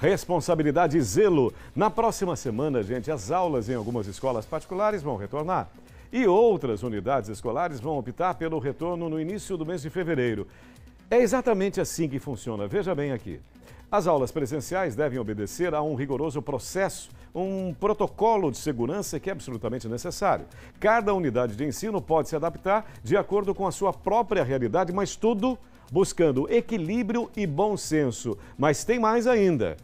responsabilidade e zelo. Na próxima semana, gente, as aulas em algumas escolas particulares vão retornar. E outras unidades escolares vão optar pelo retorno no início do mês de fevereiro. É exatamente assim que funciona. Veja bem aqui. As aulas presenciais devem obedecer a um rigoroso processo, um protocolo de segurança que é absolutamente necessário. Cada unidade de ensino pode se adaptar de acordo com a sua própria realidade, mas tudo buscando equilíbrio e bom senso. Mas tem mais ainda.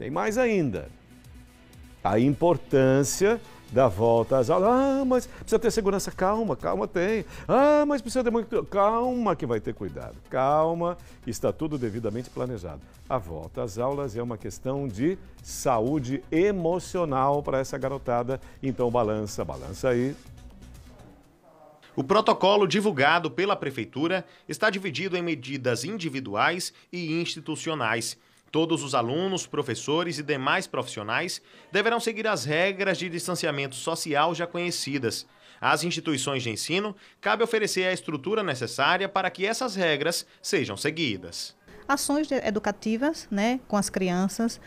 Tem mais ainda. A importância da volta às aulas. Ah, mas precisa ter segurança. Calma, calma, tem. Ah, mas precisa ter muito. Calma, que vai ter cuidado. Calma, está tudo devidamente planejado. A volta às aulas é uma questão de saúde emocional para essa garotada. Então, balança, balança aí. O protocolo divulgado pela Prefeitura está dividido em medidas individuais e institucionais. Todos os alunos, professores e demais profissionais deverão seguir as regras de distanciamento social já conhecidas. Às instituições de ensino, cabe oferecer a estrutura necessária para que essas regras sejam seguidas. Ações educativas né, com as crianças,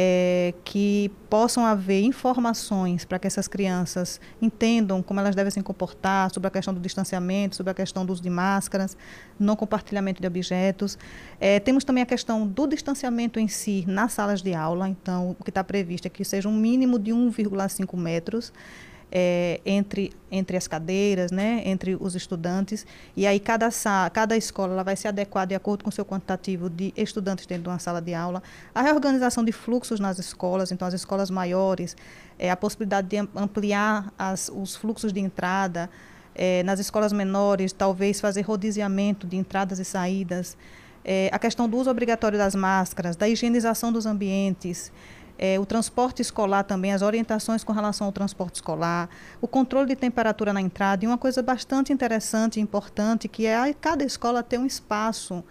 é, que possam haver informações para que essas crianças entendam como elas devem se comportar, sobre a questão do distanciamento, sobre a questão do uso de máscaras, não compartilhamento de objetos. É, temos também a questão do distanciamento em si nas salas de aula, então o que está previsto é que seja um mínimo de 1,5 metros é, entre, entre as cadeiras, né, entre os estudantes. E aí cada, cada escola ela vai se adequar de acordo com o seu quantitativo de estudantes dentro de uma sala de aula. A reorganização de fluxos nas escolas, então as escolas maiores, é, a possibilidade de ampliar as, os fluxos de entrada. É, nas escolas menores, talvez fazer rodíziamento de entradas e saídas. É, a questão do uso obrigatório das máscaras, da higienização dos ambientes, é, o transporte escolar também, as orientações com relação ao transporte escolar, o controle de temperatura na entrada, e uma coisa bastante interessante e importante, que é a, cada escola ter um espaço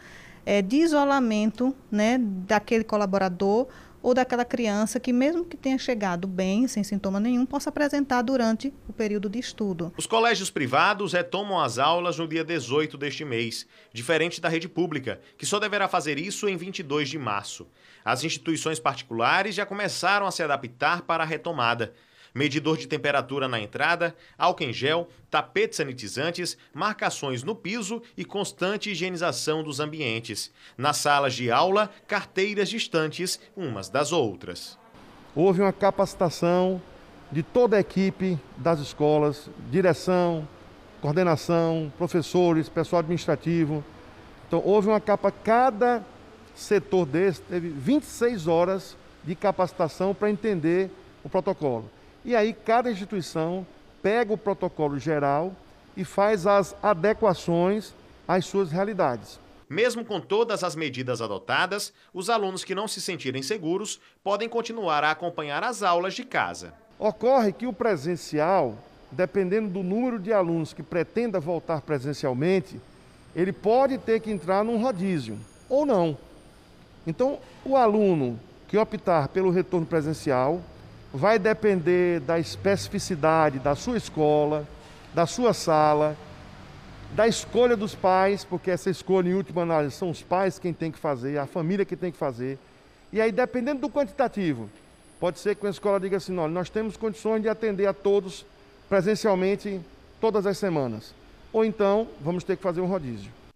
é, de isolamento né, daquele colaborador ou daquela criança que, mesmo que tenha chegado bem, sem sintoma nenhum, possa apresentar durante o período de estudo. Os colégios privados retomam as aulas no dia 18 deste mês, diferente da rede pública, que só deverá fazer isso em 22 de março. As instituições particulares já começaram a se adaptar para a retomada medidor de temperatura na entrada, álcool em gel, tapetes sanitizantes, marcações no piso e constante higienização dos ambientes. Nas salas de aula, carteiras distantes umas das outras. Houve uma capacitação de toda a equipe das escolas, direção, coordenação, professores, pessoal administrativo. Então houve uma capa cada setor desse teve 26 horas de capacitação para entender o protocolo. E aí cada instituição pega o protocolo geral e faz as adequações às suas realidades. Mesmo com todas as medidas adotadas, os alunos que não se sentirem seguros podem continuar a acompanhar as aulas de casa. Ocorre que o presencial, dependendo do número de alunos que pretenda voltar presencialmente, ele pode ter que entrar num rodízio ou não. Então, o aluno que optar pelo retorno presencial vai depender da especificidade da sua escola, da sua sala, da escolha dos pais, porque essa escolha, em última análise, são os pais quem tem que fazer, é a família que tem que fazer. E aí, dependendo do quantitativo, pode ser que a escola diga assim: olha, nós temos condições de atender a todos presencialmente todas as semanas. Ou então, vamos ter que fazer um rodízio.